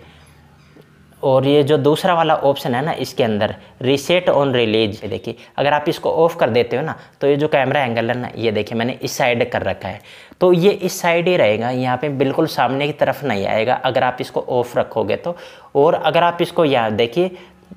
और ये जो दूसरा वाला ऑप्शन है ना इसके अंदर रीसेट ऑन रिलीज देखिए अगर आप इसको ऑफ कर देते हो ना तो ये जो कैमरा एंगल है ना ये देखिए मैंने इस साइड कर रखा है तो ये इस साइड ही रहेगा यहाँ पे बिल्कुल सामने की तरफ नहीं आएगा अगर आप इसको ऑफ रखोगे तो और अगर आप इसको यहाँ देखिए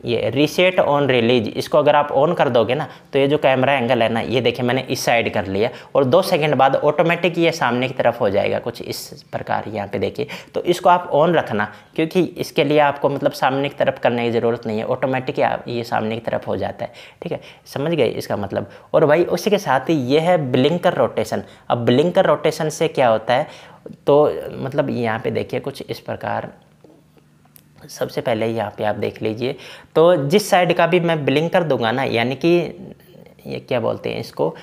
ये रीसेट ऑन रिलीज इसको अगर आप ऑन कर दोगे ना तो ये जो कैमरा एंगल है ना ये देखिए मैंने इस साइड कर लिया और दो सेकंड बाद ऑटोमेटिक ये सामने की तरफ हो जाएगा कुछ इस प्रकार यहाँ पे देखिए तो इसको आप ऑन रखना क्योंकि इसके लिए आपको मतलब सामने की तरफ करने की ज़रूरत नहीं है ऑटोमेटिक ये सामने की तरफ हो जाता है ठीक है समझ गए इसका मतलब और भाई उसी के साथ ही ये है ब्लिंकर रोटेशन अब ब्लिंकर रोटेशन से क्या होता है तो मतलब यहाँ पे देखिए कुछ इस प्रकार सबसे पहले यहाँ पे आप देख लीजिए तो जिस साइड का भी मैं बिलिंग कर दूंगा ना यानी कि ये क्या बोलते हैं इसको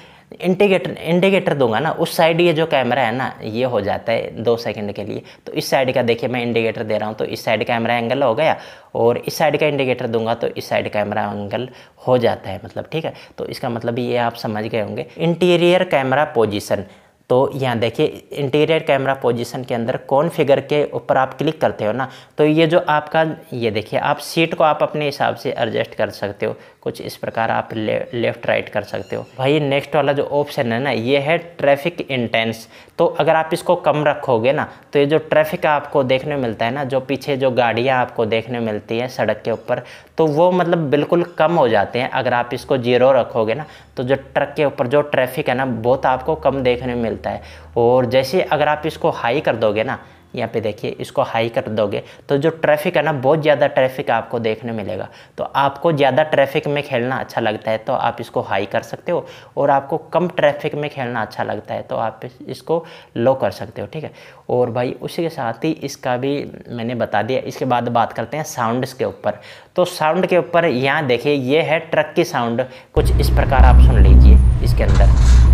इंडिकेटर इंडिकेटर दूंगा ना उस साइड ये जो कैमरा है ना ये हो जाता है दो सेकंड के लिए तो इस साइड का देखिए मैं इंडिकेटर दे रहा हूँ तो इस साइड कैमरा एंगल हो गया और इस साइड का इंडिकेटर दूंगा तो इस साइड कैमरा एंगल हो जाता है मतलब ठीक है तो इसका मतलब ये आप समझ गए होंगे इंटीरियर कैमरा पोजिशन तो यहाँ देखिए इंटीरियर कैमरा पोजीशन के अंदर कौन फिगर के ऊपर आप क्लिक करते हो ना तो ये जो आपका ये देखिए आप सीट को आप अपने हिसाब से एडजस्ट कर सकते हो कुछ इस प्रकार आप ले, लेफ़्ट राइट कर सकते हो भाई नेक्स्ट वाला जो ऑप्शन है ना ये है ट्रैफिक इंटेंस तो अगर आप इसको कम रखोगे ना तो ये जो ट्रैफिक आपको देखने मिलता है ना जो पीछे जो गाड़ियाँ आपको देखने मिलती हैं सड़क के ऊपर तो वो मतलब बिल्कुल कम हो जाते हैं अगर आप इसको जीरो रखोगे ना तो जो ट्रक के ऊपर जो ट्रैफिक है ना बहुत आपको कम देखने मिलता है और जैसे अगर आप इसको हाई कर दोगे ना यहाँ पे देखिए इसको हाई कर दोगे तो जो ट्रैफिक है ना बहुत ज़्यादा ट्रैफिक आपको देखने मिलेगा तो आपको ज़्यादा ट्रैफिक में खेलना अच्छा लगता है तो आप इसको हाई कर सकते हो और आपको कम ट्रैफिक में खेलना अच्छा लगता है तो आप इसको लो कर सकते हो ठीक है और भाई उसी के साथ ही इसका भी मैंने बता दिया इसके बाद बात करते हैं साउंड के ऊपर तो साउंड के ऊपर यहाँ देखिए ये है ट्रक की साउंड कुछ इस प्रकार आप सुन लीजिए इसके अंदर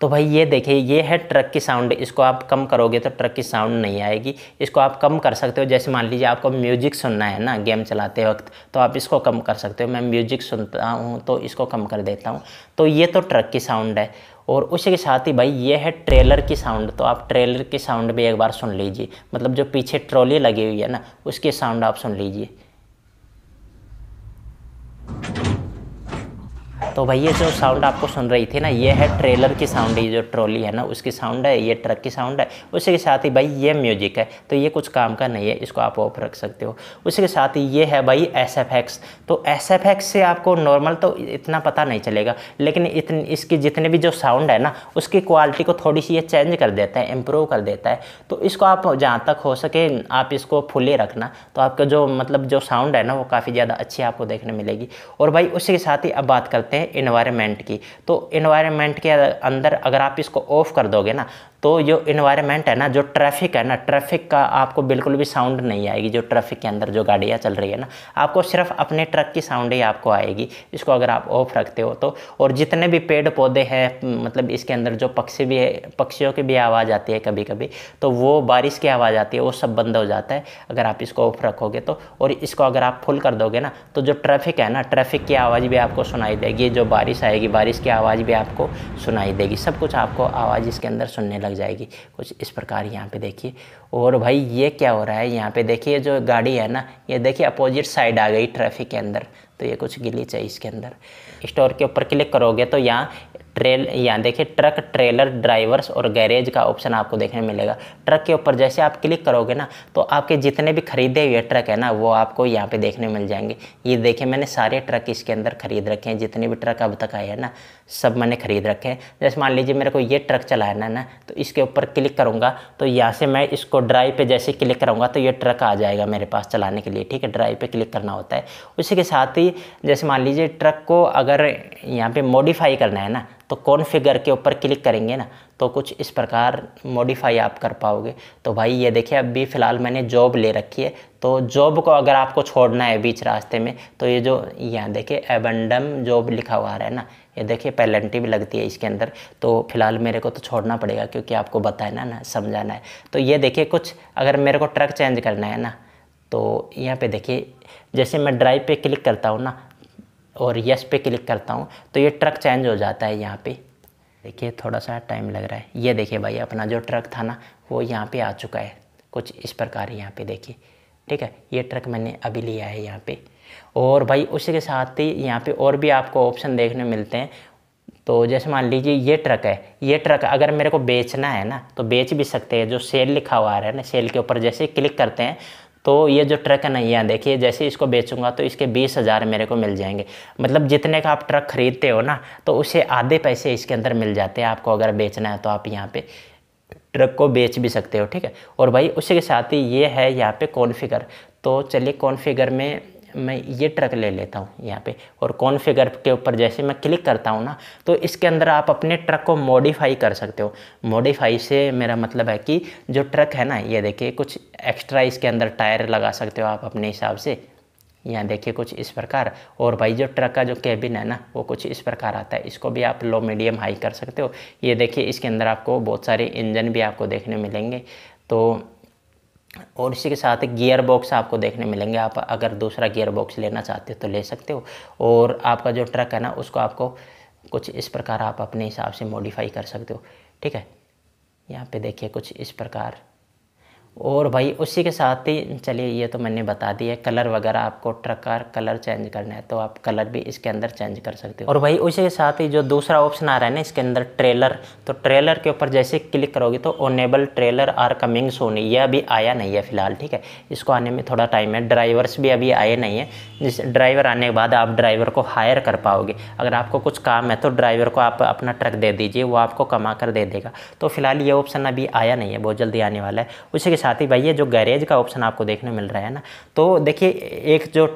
तो भाई ये देखिए ये है ट्रक की साउंड इसको आप कम करोगे तो ट्रक की साउंड नहीं आएगी इसको आप कम कर सकते हो जैसे मान लीजिए आपको म्यूजिक सुनना है ना गेम चलाते वक्त तो आप इसको कम कर सकते हो मैं म्यूजिक सुनता हूँ तो इसको कम कर देता हूँ तो ये तो ट्रक की साउंड है और उसी के साथ ही भाई ये है ट्रेलर की साउंड तो आप ट्रेलर की साउंड भी एक बार सुन लीजिए मतलब जो पीछे ट्रॉली लगी हुई है ना उसकी साउंड आप सुन लीजिए तो भाई ये जो साउंड आपको सुन रही थी ना ये है ट्रेलर की साउंड ये जो ट्रॉली है ना उसकी साउंड है ये ट्रक की साउंड है उसी के साथ ही भाई ये म्यूजिक है तो ये कुछ काम का नहीं है इसको आप ऑफ रख सकते हो उसी के साथ ही ये है भाई एस एफ एक्स तो एस एफ एक्स से आपको नॉर्मल तो इतना पता नहीं चलेगा लेकिन इतनी इसकी जितने भी जो साउंड है ना उसकी क्वालिटी को थोड़ी सी ये चेंज कर देता है इम्प्रूव कर देता है तो इसको आप जहाँ तक हो सके आप इसको फुले रखना तो आपका जो मतलब जो साउंड है ना वो काफ़ी ज़्यादा अच्छी आपको देखने मिलेगी और भाई उसी के साथ ही अब बात करते हैं है इन्वायरमेंट की तो इन्वायरमेंट के अंदर अगर आप इसको ऑफ कर दोगे ना तो जो इन्वायरमेंट है ना जो ट्रैफिक है ना ट्रैफिक का आपको बिल्कुल भी साउंड नहीं आएगी जो ट्रैफिक के अंदर जो गाड़ियाँ चल रही है ना आपको सिर्फ अपने ट्रक की साउंड ही आपको आएगी इसको अगर आप ऑफ रखते हो तो और जितने भी पेड़ पौधे हैं मतलब इसके अंदर जो पक्षी भी है पक्षियों की भी आवाज़ आती है कभी कभी तो वो बारिश की आवाज़ आती है वो सब बंद हो जाता है अगर आप इसको ऑफ रखोगे तो और इसको अगर आप फुल कर दोगे ना तो जो ट्रैफिक है ना ट्रैफिक की आवाज़ भी आपको सुनाई देगी जो बारिश आएगी बारिश की आवाज़ भी आपको सुनाई देगी सब कुछ आपको आवाज़ इसके अंदर सुनने लग जाएगी कुछ इस प्रकार यहाँ पे देखिए और भाई ये क्या हो रहा है यहाँ पे देखिए जो गाड़ी है ना ये देखिए अपोजिट साइड आ गई ट्रैफिक के अंदर तो ये कुछ गिली चाहिए इसके अंदर स्टोर के ऊपर क्लिक करोगे तो यहाँ ट्रेल यहाँ देखिए ट्रक ट्रेलर ड्राइवर्स और गैरेज का ऑप्शन आपको देखने मिलेगा ट्रक के ऊपर जैसे आप क्लिक करोगे ना तो आपके जितने भी खरीदे हुए ट्रक है ना वो आपको यहाँ पे देखने मिल जाएंगे ये देखिए मैंने सारे ट्रक इसके अंदर खरीद रखे हैं जितने भी ट्रक अब तक आए हैं ना सब मैंने ख़रीद रखे हैं जैसे मान लीजिए मेरे को ये ट्रक चलाना है ना तो इसके ऊपर क्लिक करूँगा तो यहाँ से मैं इसको ड्राइव पे जैसे क्लिक करूँगा तो ये ट्रक आ जाएगा मेरे पास चलाने के लिए ठीक है ड्राइव पे क्लिक करना होता है उसी के साथ ही जैसे मान लीजिए ट्रक को अगर यहाँ पर मॉडिफाई करना है ना तो कौन फिगर के ऊपर क्लिक करेंगे ना तो कुछ इस प्रकार मॉडिफाई आप कर पाओगे तो भाई ये देखिए अभी फ़िलहाल मैंने जॉब ले रखी है तो जॉब को अगर आपको छोड़ना है बीच रास्ते में तो ये जो यहाँ देखिए एबंडम जॉब लिखा हुआ आ रहा है ना ये देखिए पैलेंटी भी लगती है इसके अंदर तो फिलहाल मेरे को तो छोड़ना पड़ेगा क्योंकि आपको बताना है ना समझाना है तो ये देखिए कुछ अगर मेरे को ट्रक चेंज करना है ना तो यहाँ पे देखिए जैसे मैं ड्राइव पे क्लिक करता हूँ ना और यस पे क्लिक करता हूँ तो ये ट्रक चेंज हो जाता है यहाँ पे देखिए थोड़ा सा टाइम लग रहा है ये देखिए भाई अपना जो ट्रक था ना वो यहाँ पे आ चुका है कुछ इस प्रकार यहाँ पे देखिए ठीक है ये ट्रक मैंने अभी लिया है यहाँ पर और भाई उसी के साथ ही यहाँ पे और भी आपको ऑप्शन देखने मिलते हैं तो जैसे मान लीजिए ये ट्रक है ये ट्रक अगर मेरे को बेचना है ना तो बेच भी सकते हैं जो सेल लिखा हुआ आ रहा है ना सेल के ऊपर जैसे क्लिक करते हैं तो ये जो ट्रक है ना यहाँ देखिए जैसे इसको बेचूंगा तो इसके बीस हज़ार मेरे को मिल जाएंगे मतलब जितने का आप ट्रक ख़रीदते हो ना तो उसे आधे पैसे इसके अंदर मिल जाते हैं आपको अगर बेचना है तो आप यहाँ पे ट्रक को बेच भी सकते हो ठीक है और भाई उसी के साथ ही ये है यहाँ पे कॉन्फ़िगर तो चलिए कॉन्फ़िगर में मैं ये ट्रक ले लेता हूँ यहाँ पे और कौन फिगर के ऊपर जैसे मैं क्लिक करता हूँ ना तो इसके अंदर आप अपने ट्रक को मॉडिफाई कर सकते हो मॉडिफाई से मेरा मतलब है कि जो ट्रक है ना ये देखिए कुछ एक्स्ट्रा इसके अंदर टायर लगा सकते हो आप अपने हिसाब से यहाँ देखिए कुछ इस प्रकार और भाई जो ट्रक का जो केबिन है ना वो कुछ इस प्रकार आता है इसको भी आप लो मीडियम हाई कर सकते हो ये देखिए इसके अंदर आपको बहुत सारे इंजन भी आपको देखने मिलेंगे तो और इसी के साथ गियर बॉक्स आपको देखने मिलेंगे आप अगर दूसरा गियर बॉक्स लेना चाहते हो तो ले सकते हो और आपका जो ट्रक है ना उसको आपको कुछ इस प्रकार आप अपने हिसाब से मॉडिफाई कर सकते हो ठीक है यहाँ पे देखिए कुछ इस प्रकार और भाई उसी के साथ ही चलिए ये तो मैंने बता दिया है कलर वगैरह आपको ट्रक का कलर चेंज करना है तो आप कलर भी इसके अंदर चेंज कर सकते हो और भाई उसी के साथ ही जो दूसरा ऑप्शन आ रहा है ना इसके अंदर ट्रेलर तो ट्रेलर के ऊपर जैसे क्लिक करोगे तो enable trailer are coming soon ये अभी आया नहीं है फिलहाल ठीक है इसको आने में थोड़ा टाइम है ड्राइवर्स भी अभी आए नहीं है जिस ड्राइवर आने के बाद आप ड्राइवर को हायर कर पाओगे अगर आपको कुछ काम है तो ड्राइवर को आप अपना ट्रक दे दीजिए वो आपको कमा कर दे देगा तो फिलहाल ये ऑप्शन अभी आया नहीं है बहुत जल्दी आने वाला है उसी के साथी ये जो गैरेज का ऑप्शन आपको देखने मिल रहा है ना तो देखिए एक जो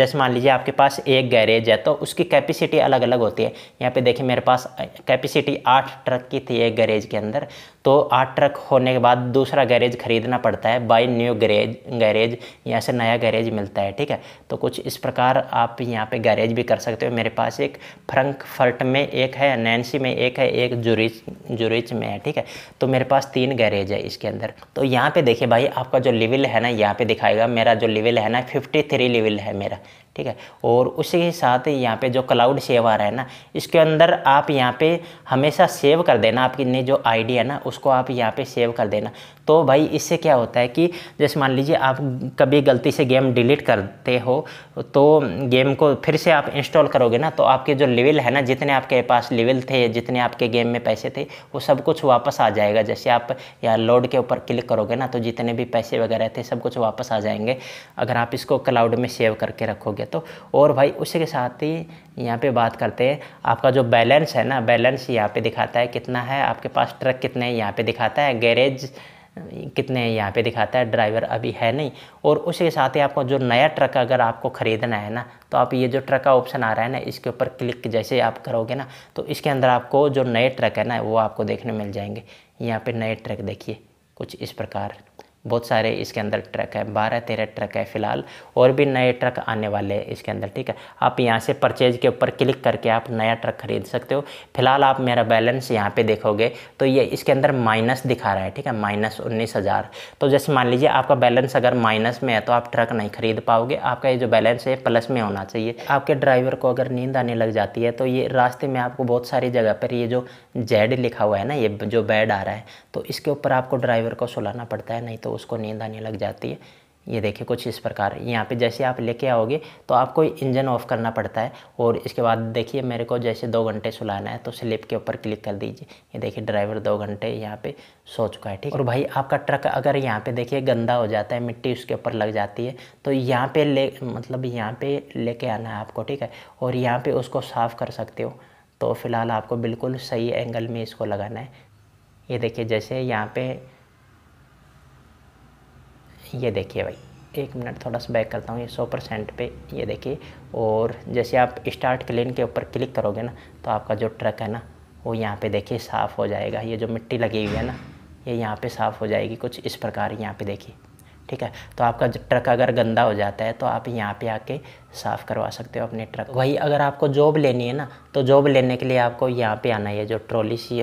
जैसे मान लीजिए आपके पास एक गैरेज है तो उसकी कैपेसिटी अलग अलग होती है यहाँ पे देखिए मेरे पास कैपेसिटी आठ ट्रक की थी एक गैरेज के अंदर तो आठ ट्रक होने के बाद दूसरा गैरेज खरीदना पड़ता है बाई न्यू गैरेज गैरेज यहाँ से नया गैरेज मिलता है ठीक है तो कुछ इस प्रकार आप यहाँ पे गैरेज भी कर सकते हो मेरे पास एक फ्रंकफर्ट में एक है नैन्सी में एक है एक जुरिच जुरिच में है ठीक है तो मेरे पास तीन गैरेज है इसके अंदर तो यहाँ पे देखिए भाई आपका जो लेवल है ना यहाँ पर दिखाएगा मेरा जो लेवल है ना फिफ्टी थ्री है मेरा ठीक है और उसी के साथ यहाँ पे जो क्लाउड सेव आ रहा है ना इसके अंदर आप यहाँ पे हमेशा सेव कर देना आपकी ने जो आईडी है ना उसको आप यहाँ पे सेव कर देना तो भाई इससे क्या होता है कि जैसे मान लीजिए आप कभी गलती से गेम डिलीट करते हो तो गेम को फिर से आप इंस्टॉल करोगे ना तो आपके जो लेवल है ना जितने आपके पास लेवल थे जितने आपके गेम में पैसे थे वो सब कुछ वापस आ जाएगा जैसे आप यहाँ लोड के ऊपर क्लिक करोगे ना तो जितने भी पैसे वगैरह थे सब कुछ वापस आ जाएंगे अगर आप इसको क्लाउड में सेव करके रखोगे तो और भाई उसी के साथ ही यहाँ पे बात करते हैं आपका जो बैलेंस है ना बैलेंस यहाँ पे दिखाता है कितना है आपके पास ट्रक कितने हैं यहाँ पे दिखाता है गैरेज कितने यहाँ पे दिखाता है ड्राइवर अभी है नहीं और उसके साथ ही आपको जो नया ट्रक अगर आपको ख़रीदना है ना तो आप ये जो ट्रक का ऑप्शन आ रहा है ना इसके ऊपर क्लिक जैसे आप करोगे ना तो इसके अंदर आपको जो नए ट्रक है ना वो आपको देखने मिल जाएंगे यहाँ पे नए ट्रक देखिए कुछ इस प्रकार बहुत सारे इसके अंदर ट्रक है बारह तेरह ट्रक है फ़िलहाल और भी नए ट्रक आने वाले हैं इसके अंदर ठीक है आप यहाँ से परचेज के ऊपर क्लिक करके आप नया ट्रक खरीद सकते हो फिलहाल आप मेरा बैलेंस यहाँ पे देखोगे तो ये इसके अंदर माइनस दिखा रहा है ठीक है माइनस उन्नीस हज़ार तो जैसे मान लीजिए आपका बैलेंस अगर माइनस में है तो आप ट्रक नहीं खरीद पाओगे आपका ये जो बैलेंस है प्लस में होना चाहिए आपके ड्राइवर को अगर नींद आने लग जाती है तो ये रास्ते में आपको बहुत सारी जगह पर ये जो जेड लिखा हुआ है ना ये जो बेड आ रहा है तो इसके ऊपर आपको ड्राइवर को सुलाना पड़ता है नहीं तो उसको नींद आने लग जाती है ये देखिए कुछ इस प्रकार यहाँ पे जैसे आप लेके आओगे तो आपको इंजन ऑफ़ करना पड़ता है और इसके बाद देखिए मेरे को जैसे दो घंटे सुलाना है तो स्लिप के ऊपर क्लिक कर दीजिए ये देखिए ड्राइवर दो घंटे यहाँ पे सो चुका है ठीक और भाई आपका ट्रक अगर यहाँ पे देखिए गंदा हो जाता है मिट्टी उसके ऊपर लग जाती है तो यहाँ पर ले मतलब यहाँ पर ले आना है आपको ठीक है और यहाँ पर उसको साफ़ कर सकते हो तो फ़िलहाल आपको बिल्कुल सही एंगल में इसको लगाना है ये देखिए जैसे यहाँ पे ये देखिए भाई एक मिनट थोड़ा सा बैक करता हूँ ये सौ परसेंट पे ये देखिए और जैसे आप स्टार्ट क्लीन के ऊपर क्लिक करोगे ना तो आपका जो ट्रक है ना वो यहाँ पे देखिए साफ़ हो जाएगा ये जो मिट्टी लगी हुई है ना ये यहाँ पे साफ़ हो जाएगी कुछ इस प्रकार यहाँ पे देखिए ठीक है तो आपका ट्रक अगर गंदा हो जाता है तो आप यहाँ पे आके साफ़ करवा सकते हो अपने ट्रक वही अगर आपको जॉब लेनी है ना तो जॉब लेने के लिए आपको यहाँ पे आना है जो ट्रॉली सी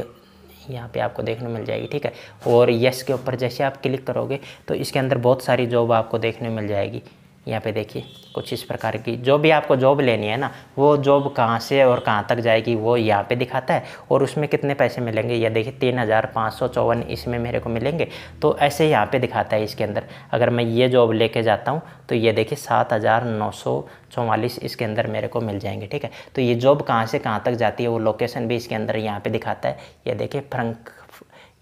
यहाँ पे आपको देखने मिल जाएगी ठीक है और यस के ऊपर जैसे आप क्लिक करोगे तो इसके अंदर बहुत सारी जॉब आपको देखने मिल जाएगी यहाँ पे देखिए कुछ इस प्रकार की जो भी आपको जॉब लेनी है ना वो जॉब कहाँ से और कहाँ तक जाएगी वो यहाँ पे दिखाता है और उसमें कितने पैसे मिलेंगे ये देखिए तीन हज़ार पाँच सौ चौवन इसमें मेरे को मिलेंगे तो ऐसे यहाँ पे दिखाता है इसके अंदर अगर मैं ये जॉब लेके जाता हूँ तो ये देखिए सात हज़ार नौ सौ चौवालीस इसके अंदर मेरे को मिल जाएंगे ठीक है तो ये जॉब कहाँ से कहाँ तक जाती है वो लोकेशन भी इसके अंदर यहाँ पर दिखाता है ये देखिए फ्रंक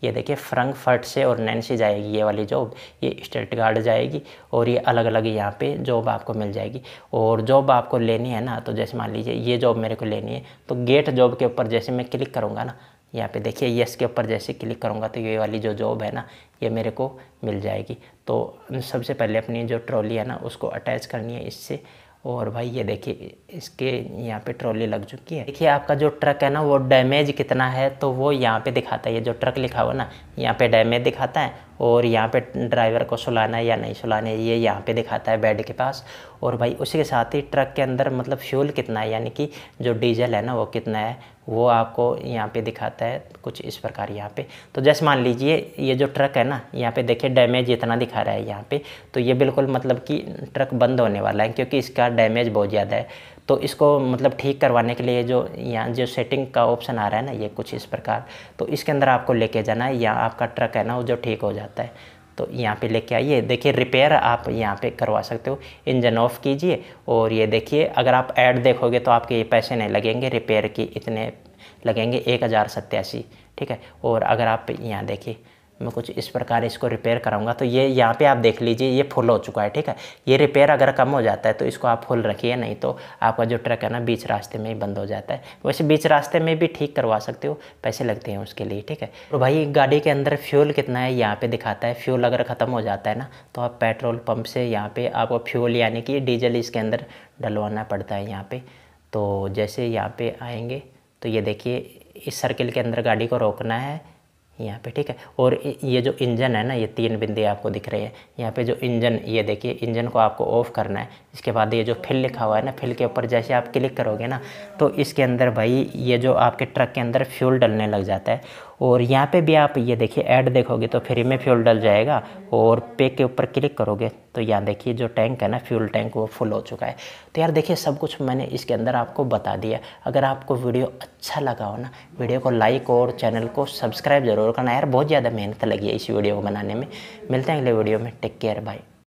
ये देखिए फ्रंकफर्ट से और नैन्सी जाएगी ये वाली जॉब ये स्टेट गार्ड जाएगी और ये अलग अलग यहाँ पे जॉब आपको मिल जाएगी और जॉब आपको लेनी है ना तो जैसे मान लीजिए ये जॉब मेरे को लेनी है तो गेट जॉब के ऊपर जैसे मैं क्लिक करूँगा ना यहाँ पे देखिए यस के ऊपर जैसे क्लिक करूँगा तो ये वाली जो जॉब है ना ये मेरे को मिल जाएगी तो सबसे पहले अपनी जो ट्रॉली है ना उसको अटैच करनी है इससे और भाई ये देखिए इसके यहाँ पे ट्रॉली लग चुकी है देखिए आपका जो ट्रक है ना वो डैमेज कितना है तो वो यहाँ पे दिखाता है ये जो ट्रक लिखा हुआ ना यहाँ पे डैमेज दिखाता है और यहाँ पे ड्राइवर को सुलाना है या नहीं सुलाना है ये यहाँ पे दिखाता है बेड के पास और भाई उसी के साथ ही ट्रक के अंदर मतलब फ्यूल कितना है यानी कि जो डीजल है ना वो कितना है वो आपको यहाँ पे दिखाता है कुछ इस प्रकार यहाँ पे तो जैसे मान लीजिए ये जो ट्रक है ना यहाँ पे देखिए डैमेज इतना दिखा रहा है यहाँ पे तो ये बिल्कुल मतलब कि ट्रक बंद होने वाला है क्योंकि इसका डैमेज बहुत ज़्यादा है तो इसको मतलब ठीक करवाने के लिए जो यहाँ जो सेटिंग का ऑप्शन आ रहा है ना ये कुछ इस प्रकार तो इसके अंदर आपको लेके जाना है या आपका ट्रक है ना वो जो ठीक हो जाता है तो यहाँ पे लेके आइए देखिए रिपेयर आप यहाँ पे करवा सकते हो इंजन ऑफ़ कीजिए और ये देखिए अगर आप ऐड देखोगे तो आपके ये पैसे नहीं लगेंगे रिपेयर की इतने लगेंगे एक हज़ार सत्तासी ठीक है और अगर आप यहाँ देखिए मैं कुछ इस प्रकार इसको रिपेयर कराऊंगा तो ये यहाँ पे आप देख लीजिए ये फुल हो चुका है ठीक है ये रिपेयर अगर कम हो जाता है तो इसको आप फुल रखिए नहीं तो आपका जो ट्रक है ना बीच रास्ते में ही बंद हो जाता है वैसे बीच रास्ते में भी ठीक करवा सकते हो पैसे लगते हैं उसके लिए ठीक है और भाई गाड़ी के अंदर फ्यूल कितना है यहाँ पर दिखाता है फ्यूल अगर ख़त्म हो जाता है ना तो आप पेट्रोल पम्प से यहाँ पर आपको फ्यूल यानी कि डीजल इसके अंदर डलवाना पड़ता है यहाँ पर तो जैसे यहाँ पर आएँगे तो ये देखिए इस सर्किल के अंदर गाड़ी को रोकना है यहाँ पे ठीक है और ये जो इंजन है ना ये तीन बिंदी आपको दिख रहे हैं यहाँ पे जो इंजन ये देखिए इंजन को आपको ऑफ़ करना है इसके बाद ये जो फिल लिखा हुआ है ना फिल के ऊपर जैसे आप क्लिक करोगे ना तो इसके अंदर भाई ये जो आपके ट्रक के अंदर फ्यूल डलने लग जाता है और यहाँ पे भी आप ये देखिए ऐड देखोगे तो फ्री में फ्यूल डल जाएगा और पे के ऊपर क्लिक करोगे तो यहाँ देखिए जो टैंक है ना फ्यूल टैंक वो फुल हो चुका है तो यार देखिए सब कुछ मैंने इसके अंदर आपको बता दिया अगर आपको वीडियो अच्छा लगा हो ना वीडियो को लाइक और चैनल को सब्सक्राइब जरूर करना यार बहुत ज़्यादा मेहनत लगी है इस वीडियो को बनाने में मिलते हैं अगले वीडियो में टेक केयर बाय